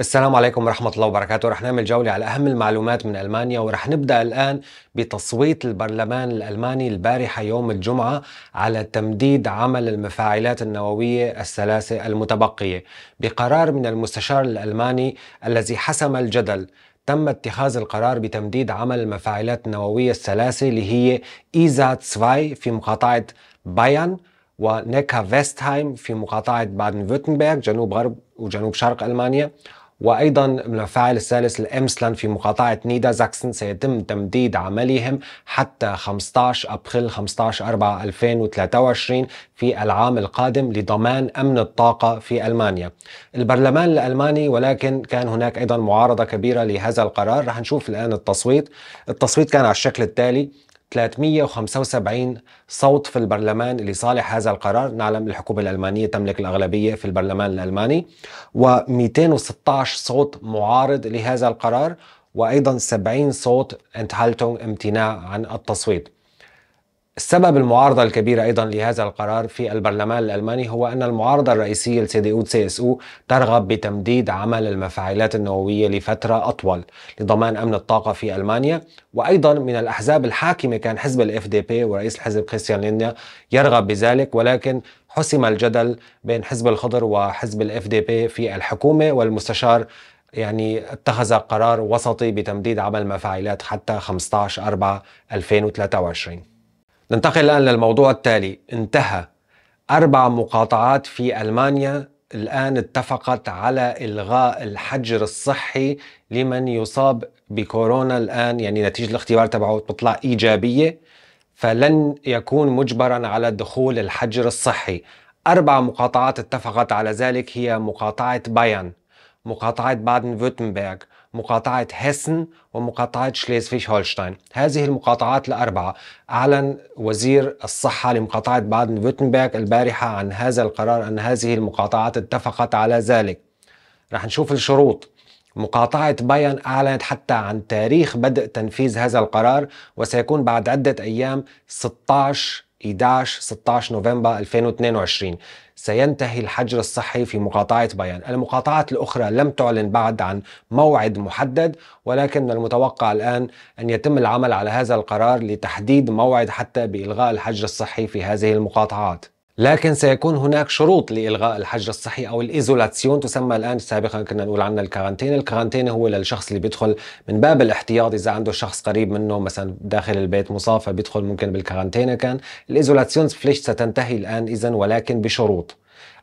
السلام عليكم ورحمة الله وبركاته رح نعمل جولة على أهم المعلومات من ألمانيا ورح نبدأ الآن بتصويت البرلمان الألماني البارحة يوم الجمعة على تمديد عمل المفاعلات النووية الثلاثة المتبقية بقرار من المستشار الألماني الذي حسم الجدل تم اتخاذ القرار بتمديد عمل المفاعلات النووية الثلاثة اللي هي إيزا 2 في مقاطعة بايان ونيكا فيستهايم في مقاطعة بادن فيرتنبرغ جنوب غرب وجنوب شرق ألمانيا وأيضا من الفاعل الثالث الإمسلان في مقاطعة نيدا زاكسن سيتم تمديد عملهم حتى 15 أبريل 15 4 2023 في العام القادم لضمان أمن الطاقة في ألمانيا البرلمان الألماني ولكن كان هناك أيضا معارضة كبيرة لهذا القرار رح نشوف الآن التصويت التصويت كان على الشكل التالي 375 صوت في البرلمان لصالح هذا القرار نعلم الحكومة الألمانية تملك الأغلبية في البرلمان الألماني و216 صوت معارض لهذا القرار وأيضا 70 صوت انتهالتون امتناع عن التصويت السبب المعارضة الكبيرة أيضا لهذا القرار في البرلمان الألماني هو أن المعارضة الرئيسية لسي دي سي اس أو ترغب بتمديد عمل المفاعلات النووية لفترة أطول لضمان أمن الطاقة في ألمانيا وأيضا من الأحزاب الحاكمة كان حزب الاف دي بي ورئيس الحزب كريستيان لينيا يرغب بذلك ولكن حسم الجدل بين حزب الخضر وحزب الاف دي بي في الحكومة والمستشار يعني اتخذ قرار وسطي بتمديد عمل المفاعلات حتى 15 4 2023 ننتقل الآن للموضوع التالي انتهى أربع مقاطعات في ألمانيا الآن اتفقت على إلغاء الحجر الصحي لمن يصاب بكورونا الآن يعني نتيجة الاختبار تبعه بتطلع إيجابية فلن يكون مجبرا على دخول الحجر الصحي أربع مقاطعات اتفقت على ذلك هي مقاطعة بايان مقاطعة بادن فوتنبرغ مقاطعة هسن ومقاطعة شليزفيش هولشتاين هذه المقاطعات الأربعة أعلن وزير الصحة لمقاطعة بادن فيرتنبرغ البارحة عن هذا القرار أن هذه المقاطعات اتفقت على ذلك رح نشوف الشروط مقاطعة بايرن أعلنت حتى عن تاريخ بدء تنفيذ هذا القرار وسيكون بعد عدة أيام 16 11 16 نوفمبر 2022 سينتهي الحجر الصحي في مقاطعة بيان المقاطعات الأخرى لم تعلن بعد عن موعد محدد ولكن من المتوقع الآن أن يتم العمل على هذا القرار لتحديد موعد حتى بإلغاء الحجر الصحي في هذه المقاطعات لكن سيكون هناك شروط لإلغاء الحجر الصحي أو الإيزولاسيون تسمى الآن سابقا كنا نقول عنها الكارانتين الكارانتين هو للشخص اللي بيدخل من باب الاحتياط إذا عنده شخص قريب منه مثلا داخل البيت مصاب فبيدخل ممكن بالكارانتين كان الإيزولاسيون فليش ستنتهي الآن إذا ولكن بشروط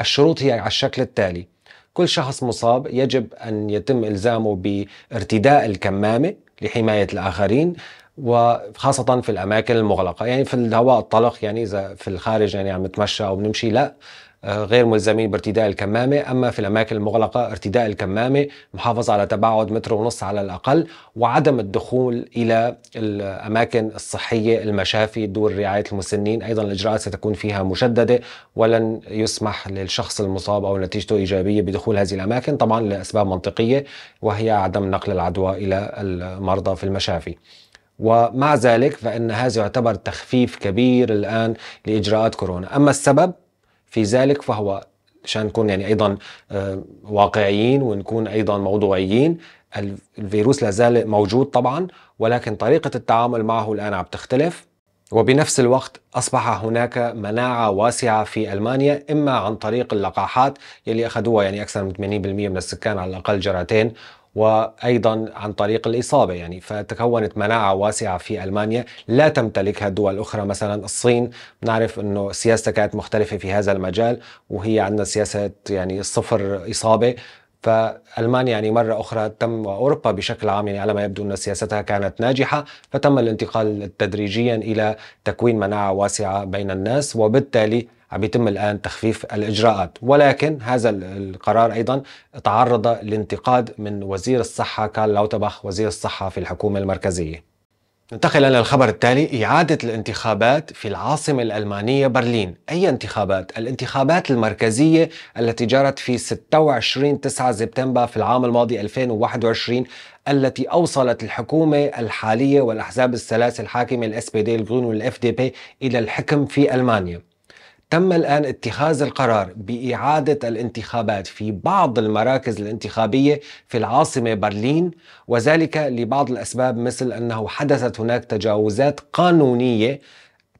الشروط هي على الشكل التالي كل شخص مصاب يجب أن يتم إلزامه بارتداء الكمامة لحماية الآخرين وخاصة في الأماكن المغلقة يعني في الهواء الطلق يعني إذا في الخارج يعني عم نتمشى أو بنمشي لا آه، غير ملزمين بارتداء الكمامة أما في الأماكن المغلقة ارتداء الكمامة محافظة على تباعد متر ونص على الأقل وعدم الدخول إلى الأماكن الصحية المشافي دور رعاية المسنين أيضا الإجراءات ستكون فيها مشددة ولن يسمح للشخص المصاب أو نتيجته إيجابية بدخول هذه الأماكن طبعا لأسباب منطقية وهي عدم نقل العدوى إلى المرضى في المشافي ومع ذلك فإن هذا يعتبر تخفيف كبير الآن لإجراءات كورونا أما السبب في ذلك فهو عشان نكون يعني أيضا آه، واقعيين ونكون أيضا موضوعيين الفيروس لازال موجود طبعا ولكن طريقة التعامل معه الآن عم تختلف وبنفس الوقت أصبح هناك مناعة واسعة في ألمانيا إما عن طريق اللقاحات يلي أخذوها يعني أكثر من 80% من السكان على الأقل جرعتين وايضا عن طريق الاصابه يعني فتكونت مناعه واسعه في المانيا لا تمتلكها دول اخرى مثلا الصين نعرف انه سياستها كانت مختلفه في هذا المجال وهي عندنا سياسه يعني صفر اصابه فالمانيا يعني مره اخرى تم واوروبا بشكل عام يعني على ما يبدو ان سياستها كانت ناجحه فتم الانتقال تدريجيا الى تكوين مناعه واسعه بين الناس وبالتالي عم يتم الان تخفيف الاجراءات ولكن هذا القرار ايضا تعرض لانتقاد من وزير الصحه كارل لوتباخ وزير الصحه في الحكومه المركزيه ننتقل إلى الخبر التالي إعادة الانتخابات في العاصمة الألمانية برلين أي انتخابات؟ الانتخابات المركزية التي جرت في 26 9 سبتمبر في العام الماضي 2021 التي أوصلت الحكومة الحالية والأحزاب الثلاثه الحاكمة الاس بي دي الجرون والاف دي بي إلى الحكم في ألمانيا تم الآن اتخاذ القرار بإعادة الانتخابات في بعض المراكز الانتخابية في العاصمة برلين وذلك لبعض الأسباب مثل أنه حدثت هناك تجاوزات قانونية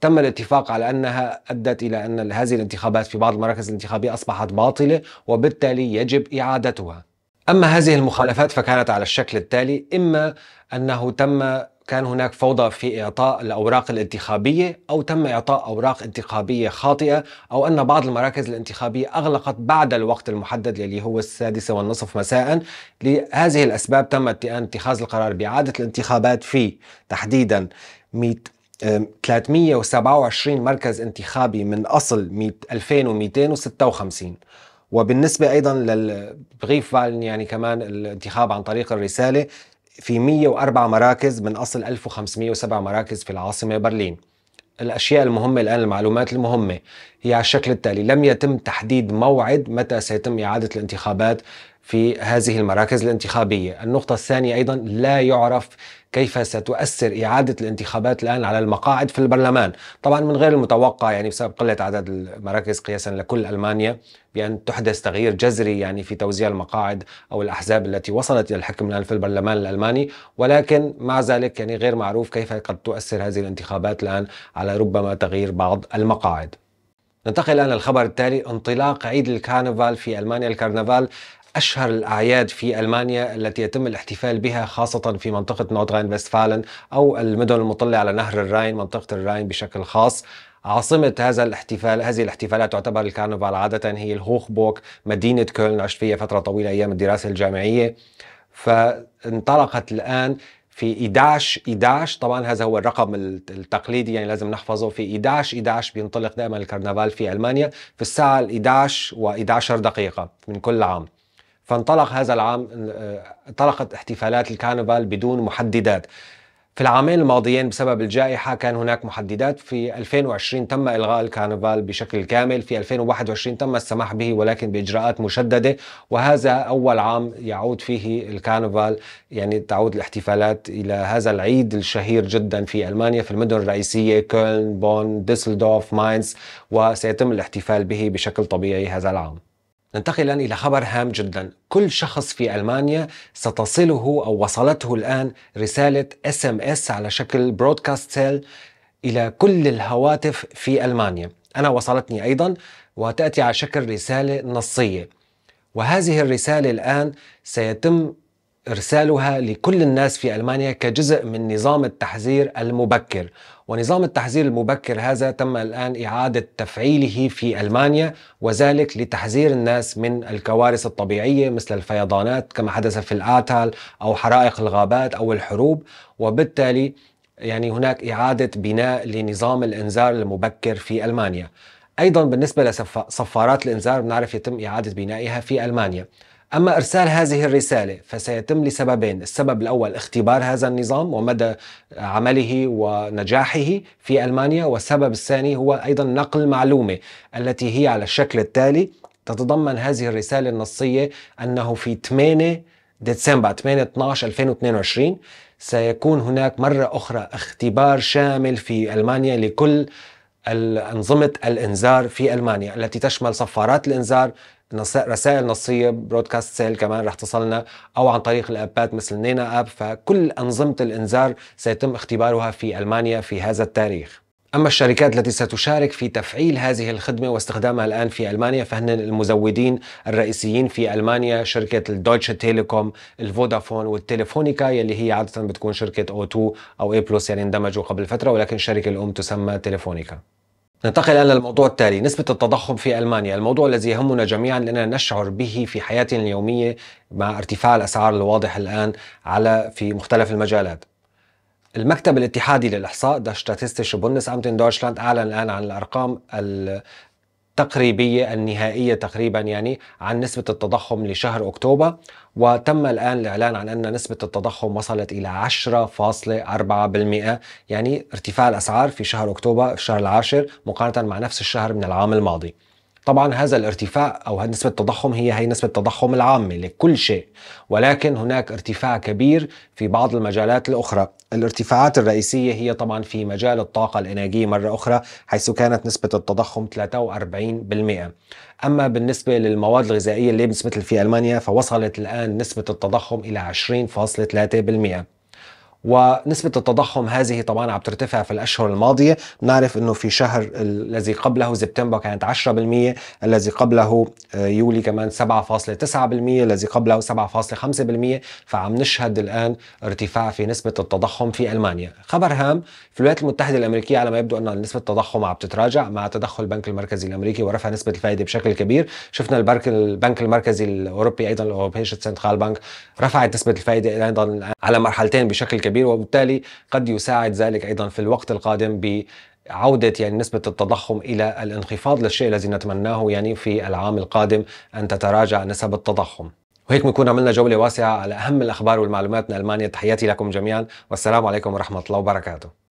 تم الاتفاق على انها ادت الى ان هذه الانتخابات في بعض المراكز الانتخابيه اصبحت باطله وبالتالي يجب اعادتها. اما هذه المخالفات فكانت على الشكل التالي اما انه تم كان هناك فوضى في إعطاء الأوراق الانتخابية أو تم إعطاء أوراق انتخابية خاطئة أو أن بعض المراكز الانتخابية أغلقت بعد الوقت المحدد اللي هو السادسة والنصف مساء لهذه الأسباب تم اتخاذ القرار بإعادة الانتخابات في تحديدا 327 مركز انتخابي من أصل 2256 وبالنسبة أيضا للبغيف يعني كمان الانتخاب عن طريق الرسالة في 104 مراكز من أصل 1507 مراكز في العاصمة برلين الأشياء المهمة الآن المعلومات المهمة هي على الشكل التالي لم يتم تحديد موعد متى سيتم إعادة الانتخابات في هذه المراكز الانتخابية النقطة الثانية أيضا لا يعرف كيف ستؤثر إعادة الانتخابات الآن على المقاعد في البرلمان طبعا من غير المتوقع يعني بسبب قلة عدد المراكز قياسا لكل ألمانيا بأن تحدث تغيير جذري يعني في توزيع المقاعد أو الأحزاب التي وصلت إلى الحكم الآن في البرلمان الألماني ولكن مع ذلك يعني غير معروف كيف قد تؤثر هذه الانتخابات الآن على ربما تغيير بعض المقاعد ننتقل الآن للخبر التالي انطلاق عيد الكارنفال في ألمانيا الكارنفال أشهر الأعياد في ألمانيا التي يتم الاحتفال بها خاصة في منطقة نوردراين فيستفالن أو المدن المطلة على نهر الراين منطقة الراين بشكل خاص عاصمة هذا الاحتفال هذه الاحتفالات تعتبر الكارنفال عادة هي الهوخبوك مدينة كولن عشت فيها فترة طويلة أيام الدراسة الجامعية فانطلقت الآن في 11 11 طبعا هذا هو الرقم التقليدي يعني لازم نحفظه في 11 11 بينطلق دائما الكرنفال في المانيا في الساعه 11 و11 دقيقه من كل عام فانطلق هذا العام انطلقت آه، احتفالات الكارنفال بدون محددات في العامين الماضيين بسبب الجائحة كان هناك محددات في 2020 تم إلغاء الكارنفال بشكل كامل في 2021 تم السماح به ولكن بإجراءات مشددة وهذا أول عام يعود فيه الكارنفال يعني تعود الاحتفالات إلى هذا العيد الشهير جدا في ألمانيا في المدن الرئيسية كولن بون ديسلدورف ماينز وسيتم الاحتفال به بشكل طبيعي هذا العام ننتقل الآن إلى خبر هام جدا كل شخص في ألمانيا ستصله أو وصلته الآن رسالة SMS على شكل برودكاست سيل إلى كل الهواتف في ألمانيا أنا وصلتني أيضا وتأتي على شكل رسالة نصية وهذه الرسالة الآن سيتم إرسالها لكل الناس في ألمانيا كجزء من نظام التحذير المبكر ونظام التحذير المبكر هذا تم الآن إعادة تفعيله في ألمانيا وذلك لتحذير الناس من الكوارث الطبيعية مثل الفيضانات كما حدث في الآتال أو حرائق الغابات أو الحروب وبالتالي يعني هناك إعادة بناء لنظام الإنذار المبكر في ألمانيا أيضا بالنسبة لصفارات الإنذار بنعرف يتم إعادة بنائها في ألمانيا أما إرسال هذه الرسالة فسيتم لسببين السبب الأول اختبار هذا النظام ومدى عمله ونجاحه في ألمانيا والسبب الثاني هو أيضا نقل معلومة التي هي على الشكل التالي تتضمن هذه الرسالة النصية أنه في 8 ديسمبر 8 12 2022 سيكون هناك مرة أخرى اختبار شامل في ألمانيا لكل أنظمة الإنذار في ألمانيا التي تشمل صفارات الإنذار رسائل نصية برودكاست سيل كمان رح تصلنا أو عن طريق الأبات مثل نينا أب فكل أنظمة الإنذار سيتم اختبارها في ألمانيا في هذا التاريخ أما الشركات التي ستشارك في تفعيل هذه الخدمة واستخدامها الآن في ألمانيا فهن المزودين الرئيسيين في ألمانيا شركة الدويتش تيليكوم الفودافون والتليفونيكا يلي هي عادة بتكون شركة أو 2 أو A بلس يعني اندمجوا قبل فترة ولكن الشركة الأم تسمى تليفونيكا ننتقل الان للموضوع التالي نسبه التضخم في المانيا الموضوع الذي يهمنا جميعا لاننا نشعر به في حياتنا اليوميه مع ارتفاع الاسعار الواضح الان على في مختلف المجالات المكتب الاتحادي للاحصاء ده بوندس امتن دويتشلاند اعلن الان عن الارقام تقريبية النهائية تقريبا يعني عن نسبة التضخم لشهر أكتوبر وتم الآن الإعلان عن أن نسبة التضخم وصلت إلى 10.4% يعني ارتفاع الأسعار في شهر أكتوبر الشهر العاشر مقارنة مع نفس الشهر من العام الماضي طبعا هذا الارتفاع او نسبه التضخم هي هي نسبه التضخم العامه لكل شيء ولكن هناك ارتفاع كبير في بعض المجالات الاخرى الارتفاعات الرئيسية هي طبعا في مجال الطاقة الإنتاجية مرة أخرى حيث كانت نسبة التضخم 43% أما بالنسبة للمواد الغذائية اللي مثل في ألمانيا فوصلت الآن نسبة التضخم إلى 20.3% ونسبة التضخم هذه طبعا عم ترتفع في الأشهر الماضية نعرف أنه في شهر الذي قبله سبتمبر كانت 10% الذي قبله آه، يولي كمان 7.9% الذي قبله 7.5% فعم نشهد الآن ارتفاع في نسبة التضخم في ألمانيا خبر هام في الولايات المتحدة الأمريكية على ما يبدو أن نسبة التضخم عم تتراجع مع تدخل البنك المركزي الأمريكي ورفع نسبة الفائدة بشكل كبير شفنا البنك, البنك المركزي الأوروبي أيضا الأوروبية سنترال بنك رفعت نسبة الفائدة أيضا على مرحلتين بشكل كبير كبير وبالتالي قد يساعد ذلك أيضا في الوقت القادم ب عودة يعني نسبة التضخم إلى الانخفاض للشيء الذي نتمناه يعني في العام القادم أن تتراجع نسب التضخم وهيك بنكون عملنا جولة واسعة على أهم الأخبار والمعلومات من ألمانيا تحياتي لكم جميعا والسلام عليكم ورحمة الله وبركاته